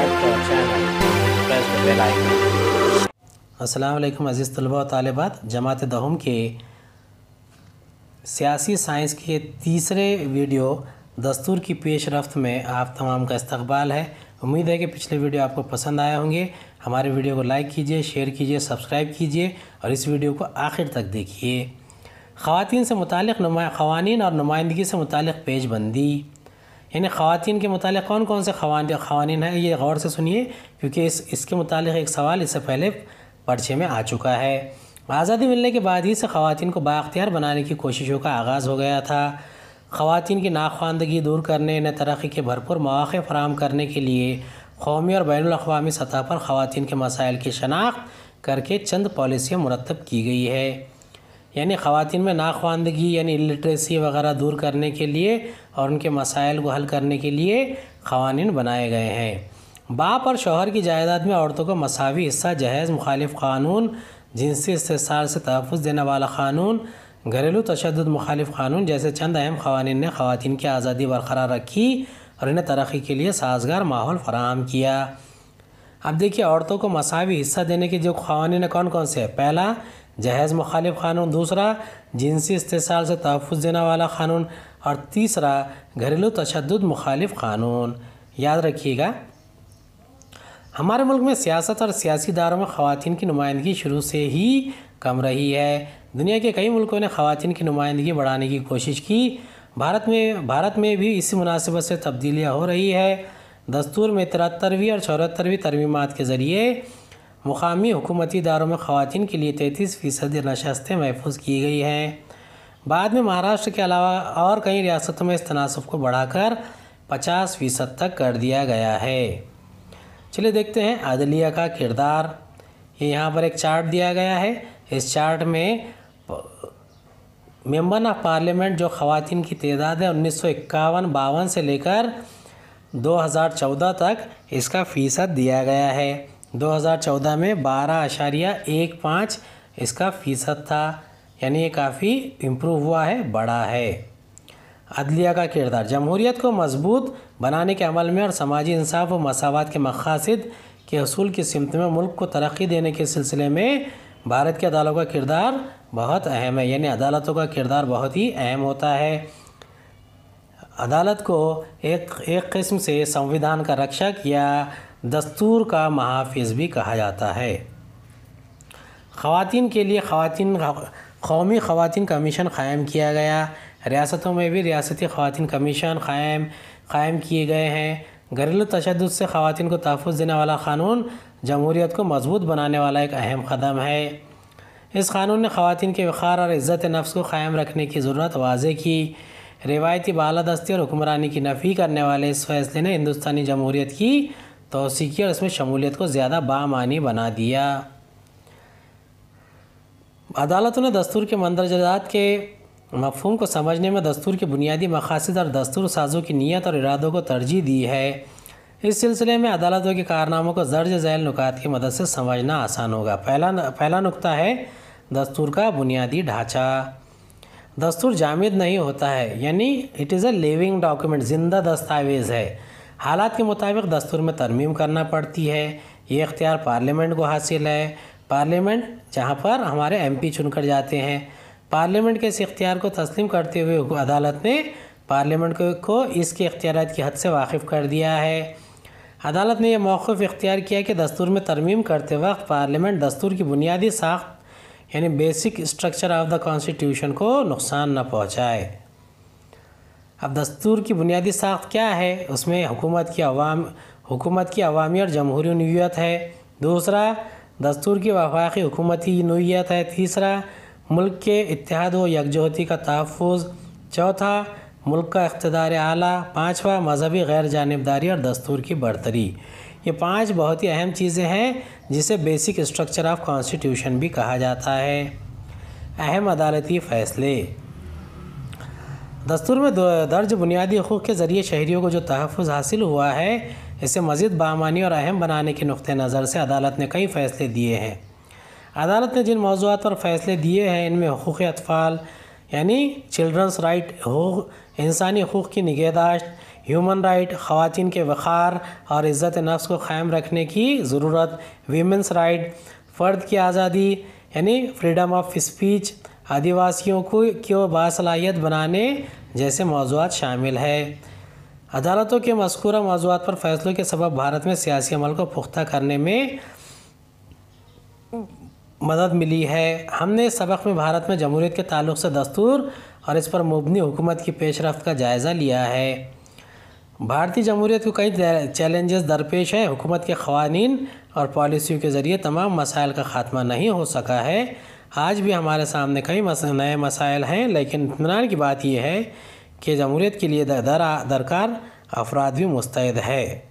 subscribe to channel अस्सलाम वालेकुम अज़ीज़ तलबा और तालिबात जमात दहम के सियासी साइंस के तीसरे वीडियो दस्तूर की पेश रफ्त में आप तमाम का इस्तकबाल है उम्मीद है कि पिछले वीडियो आपको पसंद आए होंगे हमारे वीडियो को लाइक कीजिए शेयर कीजिए सब्सक्राइब कीजिए और इस वीडियो को आखिर तक देखिए ख़ातन से मुतल नुमा ख़वान और नुमाइंदगी से मुतल पेजबंदी यानी ख़वान के मुतल कौन कौन से खवानी हैं ये गौर से सुनिए क्योंकि इस इसके मुतल एक सवाल इससे पहले पर्चे में आ चुका है आज़ादी मिलने के बाद ही से खातन को बाख्तियार बनाने की कोशिशों का आगाज़ हो गया था खातन की नाखवानदगी दूर करने न तरक्की के भरपूर मौक़े फराम करने के लिए कौमी और बैन अवी सतह पर खातन के मसाइल की शनाख्त करके चंद पॉलिसियाँ मुरतब की गई है यानी ख़वान में नाख्वानदगी यानी इलिट्रेसी वगैरह दूर करने के लिए और उनके मसाइल को हल करने के लिए खवानी बनाए गए हैं बाप और शोहर की जायदाद में औरतों को मसावी हिस्सा जहेज़ मुखालिफ कानून जिनसी इस्तार से तहफ़ देने वाला कानून घरेलू तशद मुखालिफ कानून जैसे चंद अहम खवानी ने खातन की आज़ादी बरकरार रखी और इन्हें तरक्की के लिए साजगार माहौल फराहम किया अब देखिए औरतों को मसावी हिस्सा देने के जो ने कौन कौन से हैं पहला जहेज़ मुखालिफ कानून दूसरा जिनसी इस्तेसाल से तहफ़ देने वाला कानून और तीसरा घरेलू तशद मुखालिफ कानून याद रखिएगा हमारे मुल्क में सियासत और सियासी दारों में ख़वान की नुमाइंदगी शुरू से ही कम रही है दुनिया के कई मुल्कों ने खातन की नुमाइंदगी बढ़ाने की कोशिश की भारत में भारत में भी इसी मुनासिबत से तब्दीलियाँ हो रही है दस्तूर में तिहत्तरवीं और चौहत्तरवीं तरमीमत के ज़रिए मुकामी हुकूमती इदारों में खातन के लिए तैंतीस फ़ीसद नशस्तें महफूज की गई हैं बाद में महाराष्ट्र के अलावा और कई रियासतों में इस तनासब को बढ़ाकर पचास फ़ीसद तक कर दिया गया है चलिए देखते हैं अदलिया का किरदार ये यहाँ पर एक चार्ट दिया गया है इस चार्ट में मेंबर ऑफ पार्लियामेंट जो ख़वान की तदाद है उन्नीस सौ इक्यावन बावन से लेकर 2014 तक इसका फ़ीसद दिया गया है 2014 में बारह अशारिया एक पाँच इसका फ़ीसद था यानी ये काफ़ी इम्प्रूव हुआ है बड़ा है अदलिया का किरदार जमहूरीत को मजबूत बनाने के अमल में और समाजी इंसाफ व मसावत के मकासद के असूल की सिमत में मुल्क को तरक्की देने के सिलसिले में भारत की अदालतों का किरदार बहुत अहम है यानी अदालतों का किरदार बहुत ही अहम होता है अदालत को एक एक किस्म से संविधान का रक्षक या दस्तूर का महाफिज भी कहा जाता है ख़वान के लिए ख़वान कौमी ख़वान कमीशन क़ायम किया गया रियासतों में भी रियासती ख़वान कमीशन क़ायम क़ायम किए गए हैं घरेलू तशद से ख़वान को तहफ़ देने वाला क़ानून जमहूरीत को मजबूत बनाने वाला एक अहम कदम है इस क़ानून ने ख़वान के वखार और इज़्ज़त नफ्स को क़ायम रखने की ज़रूरत वाजे की रिवायती बालादस्ती और हुक्मरानी की नफ़ी करने वाले इस फैसले ने हिंदुस्तानी जमहूरीत की तोसी की और इसमें शमूलियत को ज़्यादा बामानी बना दिया अदालतों ने दस्तूर के मंदरजात के मफहम को समझने में दस्तूर के बुनियादी मकासद और दस्तूर साजों की नीयत और इरादों को तरजीह दी है इस सिलसिले में अदालतों के कारनामों को दर्ज झैल नुकात की मदद से समझना आसान होगा पहला पहला नुकता है दस्तूर का बुनियादी ढांचा दस्तूर जामिद नहीं होता है यानी it is a living document ज़िंदा दस्तावेज़ है हालात के मुताबिक दस्तूर में तरमीम करना पड़ती है ये इख्तियार पार्लियामेंट को हासिल है पार्लियामेंट जहाँ पर हमारे एम चुन चुनकर जाते हैं पार्लियामेंट के इस इख्तियार को तस्लीम करते हुए अदालत ने पार्लियामेंट को इसके इख्तियार की हद से वाकिफ़ कर दिया है अदालत ने यह मौक़ इख्तियार किया कि दस्तूर में तरमीम करते वक्त पार्लियामेंट दस्तूर की बुनियादी साख यानी basic structure of the constitution को नुकसान न पहुँचाए अब दस्तूर की बुनियादी साख्त क्या है उसमें हुकूमत की अवाम हुकूमत की अवामी और जमहूरी नीयत है दूसरा दस्तूर की वफाकी हुकूमती नोयत है तीसरा मुल्क के इतिहाद व यकजहती का तहफ़ चौथा मुल्क का इकतदार आला पाँचवा मजहबी गैर जानबदारी और दस्तूर की बढ़तरी ये पांच बहुत ही अहम चीज़ें हैं जिसे बेसिक स्ट्रक्चर ऑफ कॉन्स्टिट्यूशन भी कहा जाता है अहम अदालती फ़ैसले दस्तूर में दर्ज बुनियादी हकूक़ के ज़रिए शहरीों को जो तहफ़ हासिल हुआ है इसे मज़ीद बामानी और अहम बनाने के नुक़ नज़र से अदालत ने कई फ़ैसले दिए हैं अदालत ने जिन मौजूद पर फ़ैसले दिए हैं इनमें हकूक़ अतफ़ाल यानी चिल्ड्रंस राइट इंसानी हकूक़ की निगहदाश्त ह्यूमन राइट खातन के वक़ार और इज़्ज़त नफ्स को क़ायम रखने की ज़रूरत वीमेंस राइट फ़र्द की आज़ादी यानी फ्रीडम ऑफ स्पीच आदिवासियों को क्यों बासलाहियत बनाने जैसे मौजूद शामिल है अदालतों के मस्कूरा मौजूद पर फैसलों के सबब भारत में सियासी अमल को पुख्ता करने में मदद मिली है हमने इस सबक में भारत में जमहूरीत के ताल्लुक से दस्तूर और इस पर मबनी हुकूमत की पेशरफ का जायज़ा लिया है भारतीय जमहूरीत को कई चैलेंजेस दरपेश हैं हुकूमत के ख़वानी और पॉलिसियों के ज़रिए तमाम मसाइल का खात्मा नहीं हो सका है आज भी हमारे सामने कई मस, नए मसाइल हैं लेकिन इतमान की बात यह है कि जमहूरीत के लिए दरकार अफराद भी मुस्तैद है